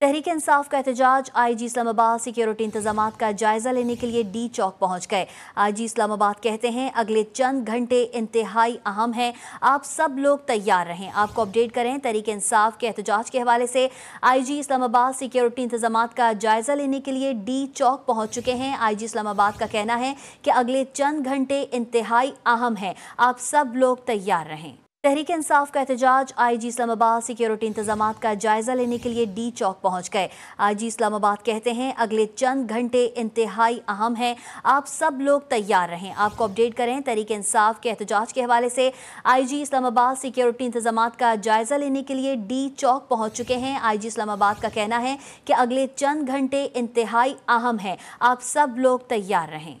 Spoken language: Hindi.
तहरीक इंसाफ का एहतजाज आई जी इस्लामाबाद सिक्योरिटी इंतजाम का जायजा लेने के लिए डी चौक पहुंच गए आई जी इस्लामाबाद कहते हैं अगले चंद घंटे इंतहाई अहम हैं आप सब लोग तैयार रहें आपको अपडेट करें तहरीक इंसाफ के एहतजाज के हवाले से आई जी इस्लामाबाद सिक्योरिटी इंतजाम का जायजा लेने के लिए डी चौक पहुँच चुके हैं आई जी इस्लामाबाद का कहना है कि अगले चंद घंटे इंतहाई अहम हैं आप सब लोग तैयार रहें तहरीक इंसाफ का एहतजाज आई जी इस्लामाबाद सिक्योरिटी इंतजाम का जायजा लेने के लिए डी चौक पहुंच गए आई जी इस्लामाबाद कहते हैं अगले चंद घंटे इंतहाई अहम हैं आप सब लोग तैयार रहें आपको अपडेट करें तहरीक इंसाफ के एहतजाज के हवाले से आई जी इस्लामाबाद सिक्योरिटी इंतजाम का जायजा लेने के लिए डी चौक पहुँच चुके हैं आई जी इस्लामाबाद का कहना है कि अगले चंद घंटे इंतहाई अहम हैं आप सब लोग तैयार रहें